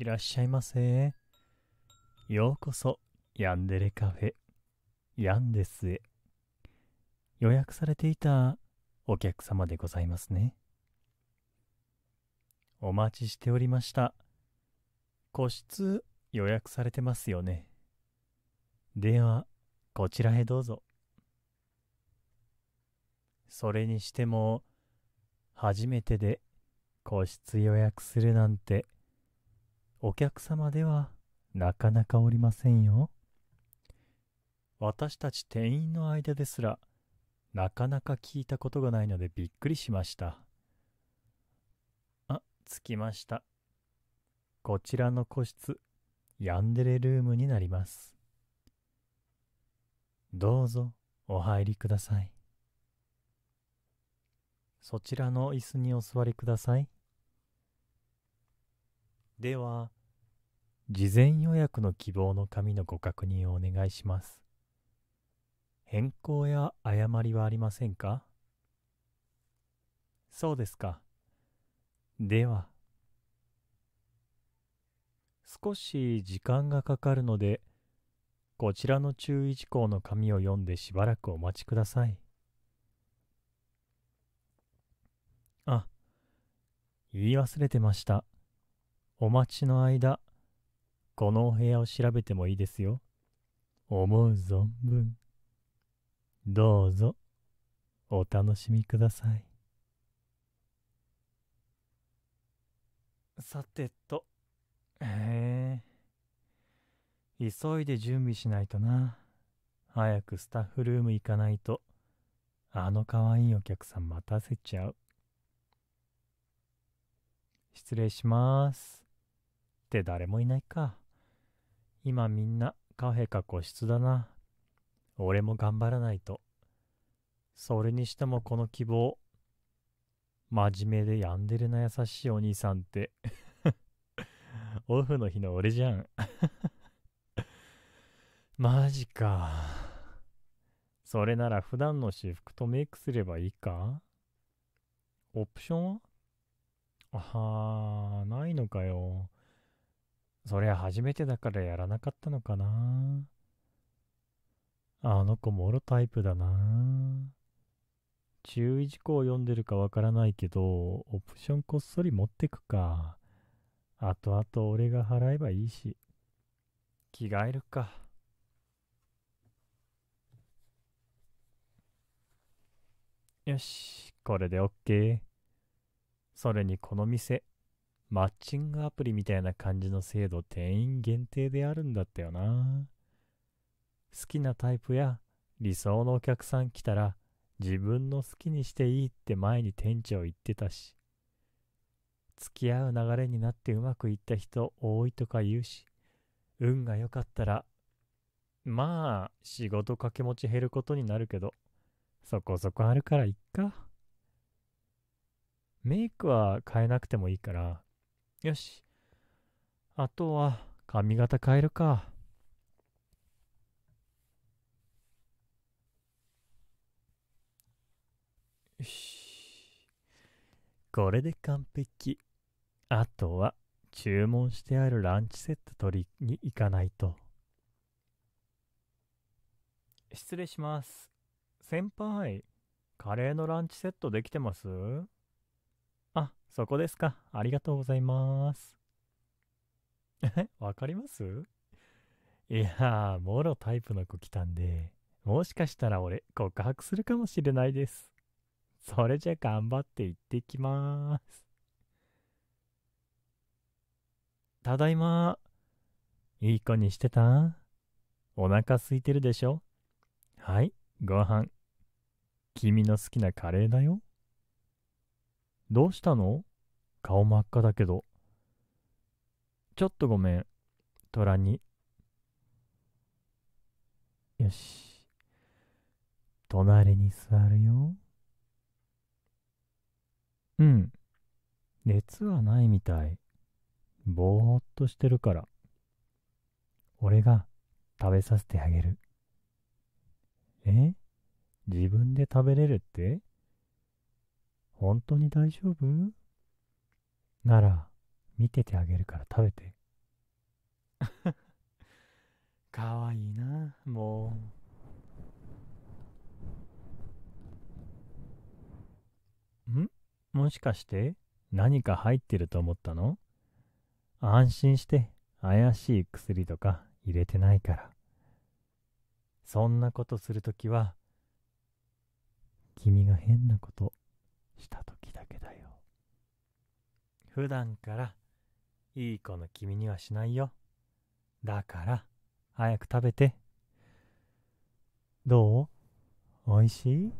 いらっしゃいませ。ようこそ、ヤンデレカフェ、ヤンデスへ。予約されていたお客様でございますね。お待ちしておりました。個室予約されてますよね。では、こちらへどうぞ。それにしても、初めてで個室予約するなんて、お客様ではなかなかおりませんよ。私たち店員の間ですら、なかなか聞いたことがないのでびっくりしました。あ、着きました。こちらの個室、ヤンデレルームになります。どうぞお入りください。そちらの椅子にお座りください。では、事前予約の希望の紙のご確認をお願いします。変更や誤りはありませんかそうですか。では、少し時間がかかるので、こちらの注意事項の紙を読んでしばらくお待ちください。あ、言い忘れてました。お待ちの間、このお部屋を調べてもいいですよ。思う存分。どうぞ、お楽しみください。さてと、へえ。急いで準備しないとな。早くスタッフルーム行かないと、あの可愛いお客さん待たせちゃう。失礼します。って誰もいないか。今みんなカフェか個室だな。俺も頑張らないと。それにしてもこの希望。真面目でやんでるな優しいお兄さんって オフの日の俺じゃん マジか。それなら普段の私服とメイクすればいいかオプションはあはー、ないのかよ。そりゃ初めてだからやらなかったのかな。あの子もろタイプだな。注意事項を読んでるかわからないけど、オプションこっそり持ってくか。後々俺が払えばいいし。着替えるか。よし、これで OK。それにこの店、マッチングアプリみたいな感じの制度店員限定であるんだったよな。好きなタイプや理想のお客さん来たら自分の好きにしていいって前に店長言ってたし。付き合う流れになってうまくいった人多いとか言うし、運が良かったら、まあ仕事掛け持ち減ることになるけど、そこそこあるからいっか。メイクは変えなくてもいいから、よし。あとは、髪型変えるか。よし。これで完璧。あとは、注文してあるランチセット取りに行かないと。失礼します。先輩、カレーのランチセットできてますあ、そこですか。ありがとうございます。え わかりますいやー、もろタイプの子来たんで、もしかしたら俺告白するかもしれないです。それじゃ頑張って行ってきまーす。ただいまいい子にしてたお腹空いてるでしょはい、ご飯。君の好きなカレーだよ。どうしたの顔真っ赤だけど。ちょっとごめん、虎に。よし。隣に座るよ。うん。熱はないみたい。ぼーっとしてるから。俺が食べさせてあげる。え自分で食べれるって本当に大丈夫なら、見ててあげるから食べて。かわいいな、もう。んもしかして何か入ってると思ったの安心して怪しい薬とか入れてないから。そんなことするときは、君が変なこと普段からいい子の君にはしないよ。だから早く食べて。どうおいし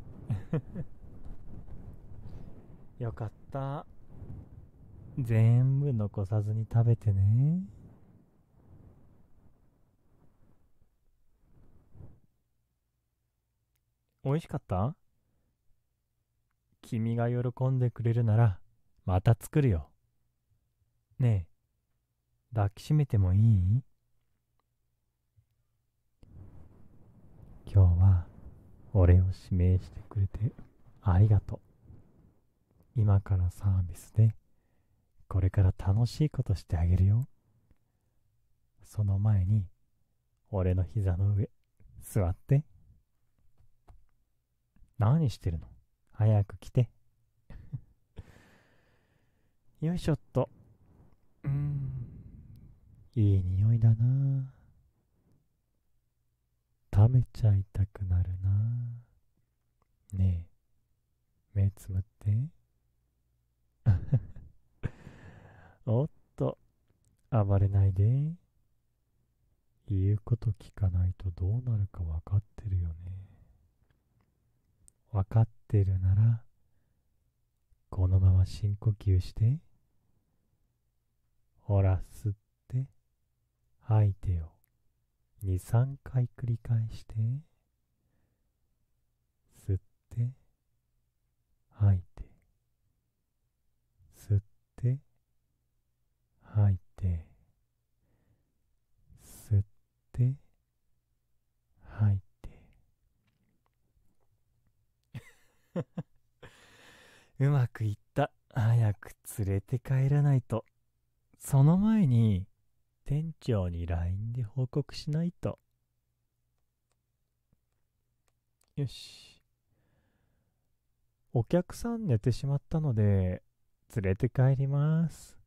い よかった。全部残さずに食べてね。美味しかった君が喜んでくれるならまた作るよ。ねえ、抱きしめてもいい今日は俺を指名してくれてありがとう。今からサービスでこれから楽しいことしてあげるよ。その前に俺の膝の上座って。何してるの早く来て。よいしょっと。いい匂いだな食べちゃいたくなるなねえ目つむって おっと暴れないで言うこと聞かないとどうなるか分かってるよね分かってるならこのまま深呼吸してほら吸って吐いてを23回繰り返して吸って吐いて吸って吐いて吸って吐いて うまくいった早く連れて帰らないとその前に店長に LINE で報告しないと。よし。お客さん寝てしまったので、連れて帰ります。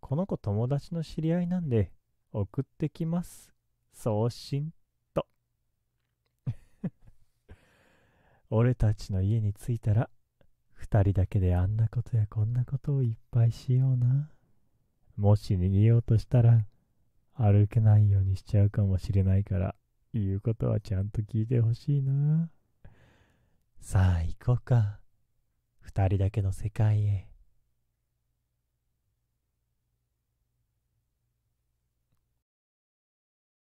この子友達の知り合いなんで、送ってきます。送信と。俺たちの家に着いたら、二人だけであんなことやこんなことをいっぱいしような。もし逃げようとしたら、歩けないようにしちゃうかもしれないから、言うことはちゃんと聞いてほしいな。さあ行こうか。二人だけの世界へ。